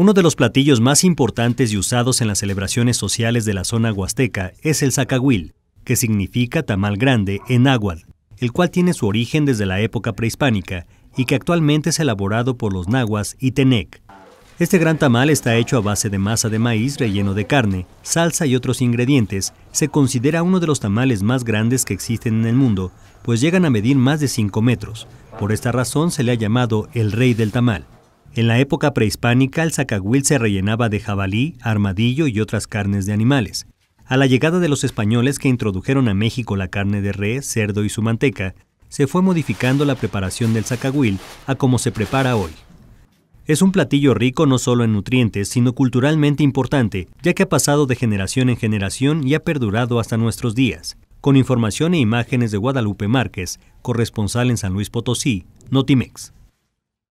Uno de los platillos más importantes y usados en las celebraciones sociales de la zona huasteca es el zacahuil, que significa tamal grande en náhuatl, el cual tiene su origen desde la época prehispánica y que actualmente es elaborado por los nahuas y tenec. Este gran tamal está hecho a base de masa de maíz relleno de carne, salsa y otros ingredientes. Se considera uno de los tamales más grandes que existen en el mundo, pues llegan a medir más de 5 metros. Por esta razón se le ha llamado el rey del tamal. En la época prehispánica, el zacahuil se rellenaba de jabalí, armadillo y otras carnes de animales. A la llegada de los españoles que introdujeron a México la carne de res, cerdo y su manteca, se fue modificando la preparación del zacahuil a como se prepara hoy. Es un platillo rico no solo en nutrientes, sino culturalmente importante, ya que ha pasado de generación en generación y ha perdurado hasta nuestros días. Con información e imágenes de Guadalupe Márquez, corresponsal en San Luis Potosí, Notimex.